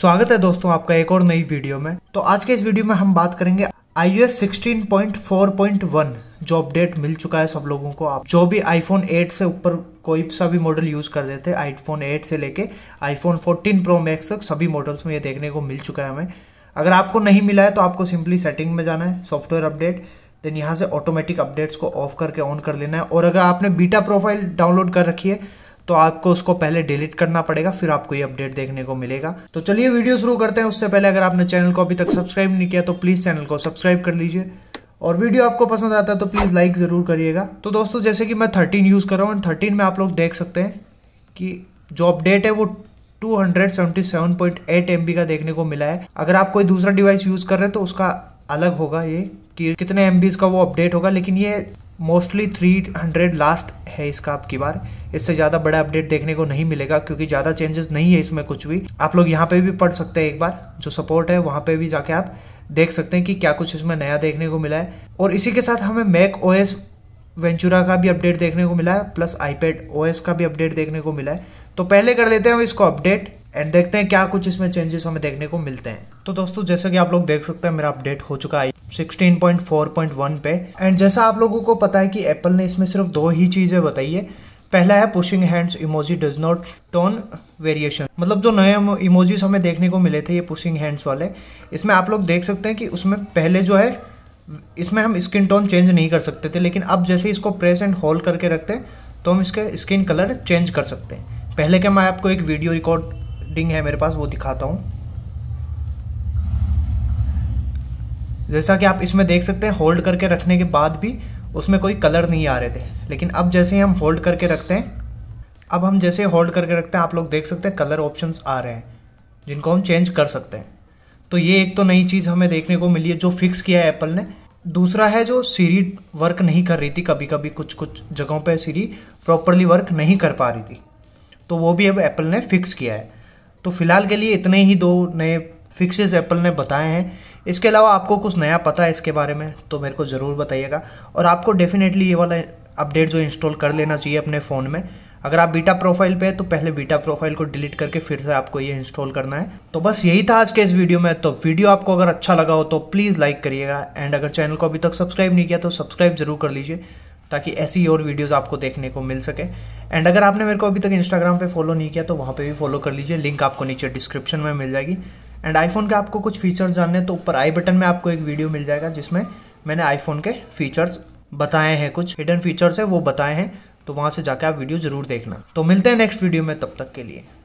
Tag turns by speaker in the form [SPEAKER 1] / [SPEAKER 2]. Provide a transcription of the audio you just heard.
[SPEAKER 1] स्वागत है दोस्तों आपका एक और नई वीडियो में तो आज के इस वीडियो में हम बात करेंगे iOS sixteen point four point one जो अपडेट मिल चुका है सब लोगों को आप जो भी आईफोन 8 से ऊपर कोई सा भी मॉडल यूज कर देते हैं आईफोन 8 से लेके आईफोन 14 प्रो मैक्स तक सभी मॉडल्स में ये देखने को मिल चुका है हमें अगर आपको नहीं मिला है तो आपको सिंपली सेटिंग में जाना है सॉफ्टवेयर अपडेट देन यहाँ से ऑटोमेटिक अपडेट्स को ऑफ करके ऑन कर लेना है और अगर आपने बीटा प्रोफाइल डाउनलोड कर रखी है तो आपको उसको पहले डिलीट करना पड़ेगा फिर आपको ये अपडेट देखने को मिलेगा तो चलिए वीडियो शुरू करते हैं उससे पहले अगर आपने चैनल को अभी तक सब्सक्राइब नहीं किया तो प्लीज चैनल को सब्सक्राइब कर लीजिए और वीडियो आपको पसंद आता है तो प्लीज़ लाइक ज़रूर करिएगा तो दोस्तों जैसे कि मैं थर्टीन यूज़ कर रहा हूँ थर्टीन में आप लोग देख सकते हैं कि जो अपडेट है वो 277.8 MB का देखने को मिला है अगर आप कोई दूसरा डिवाइस यूज़ कर रहे हैं तो उसका अलग होगा ये कि कितने एम का वो अपडेट होगा लेकिन ये मोस्टली 300 लास्ट है इसका आपकी बार इससे ज़्यादा बड़ा अपडेट देखने को नहीं मिलेगा क्योंकि ज़्यादा चेंजेस नहीं है इसमें कुछ भी आप लोग यहाँ पे भी पढ़ सकते हैं एक बार जो सपोर्ट है वहां पे भी जाके आप देख सकते हैं कि क्या कुछ इसमें नया देखने को मिला है और इसी के साथ हमें मैक ओएस वेंचुरा का भी अपडेट देखने को मिला है प्लस आईपेड ओएस का भी अपडेट देखने को मिला है तो पहले कर लेते हैं हम इसको अपडेट एंड देखते हैं क्या कुछ इसमें चेंजेस हमें देखने को मिलते हैं तो दोस्तों जैसा कि आप लोग देख सकते हैं मेरा अपडेट हो चुका है 16.4.1 पे एंड जैसा आप लोगों को पता है कि एप्पल ने इसमें सिर्फ दो ही चीज़ें बताई है पहला है pushing hands emoji does not tone variation मतलब जो नए इमोजीज हमें देखने को मिले थे ये पुशिंग हैंड्स वाले इसमें आप लोग देख सकते हैं कि उसमें पहले जो है इसमें हम स्किन टोन चेंज नहीं कर सकते थे लेकिन अब जैसे इसको प्रेस एंड होल्ड करके रखते हैं तो हम इसके स्किन कलर चेंज कर सकते हैं पहले के मैं आपको एक वीडियो रिकॉर्ड प्रिंटिंग है मेरे पास वो दिखाता हूँ जैसा कि आप इसमें देख सकते हैं होल्ड करके रखने के बाद भी उसमें कोई कलर नहीं आ रहे थे लेकिन अब जैसे ही हम होल्ड करके रखते हैं अब हम जैसे होल्ड करके रखते हैं आप लोग देख सकते हैं कलर ऑप्शंस आ रहे हैं जिनको हम चेंज कर सकते हैं तो ये एक तो नई चीज़ हमें देखने को मिली है जो फिक्स किया है एप्पल ने दूसरा है जो सीरी वर्क नहीं कर रही थी कभी कभी कुछ कुछ जगहों पे सीरी प्रॉपरली वर्क नहीं कर पा रही थी तो वो भी अब एप्पल ने फिक्स किया है तो फिलहाल के लिए इतने ही दो नए फिक्सेस एप्पल ने बताए हैं इसके अलावा आपको कुछ नया पता है इसके बारे में तो मेरे को ज़रूर बताइएगा और आपको डेफिनेटली ये वाला अपडेट जो इंस्टॉल कर लेना चाहिए अपने फ़ोन में अगर आप बीटा प्रोफाइल पे है तो पहले बीटा प्रोफाइल को डिलीट करके फिर से आपको ये इंस्टॉल करना है तो बस यही था आज के इस वीडियो में तो वीडियो आपको अगर अच्छा लगा हो तो प्लीज़ लाइक करिएगा एंड अगर चैनल को अभी तक सब्सक्राइब नहीं किया तो सब्सक्राइब जरूर कर लीजिए ताकि ऐसी और वीडियोस आपको देखने को मिल सके एंड अगर आपने मेरे को अभी तक इंस्टाग्राम पे फॉलो नहीं किया तो वहाँ पे भी फॉलो कर लीजिए लिंक आपको नीचे डिस्क्रिप्शन में मिल जाएगी एंड आईफोन के आपको कुछ फीचर्स जानने तो ऊपर आई बटन में आपको एक वीडियो मिल जाएगा जिसमें मैंने आईफोन के फीचर्स बताए हैं कुछ हिडन फीचर्स है वो बताए हैं तो वहाँ से जाकर आप वीडियो जरूर देखना तो मिलते हैं नेक्स्ट वीडियो में तब तक के लिए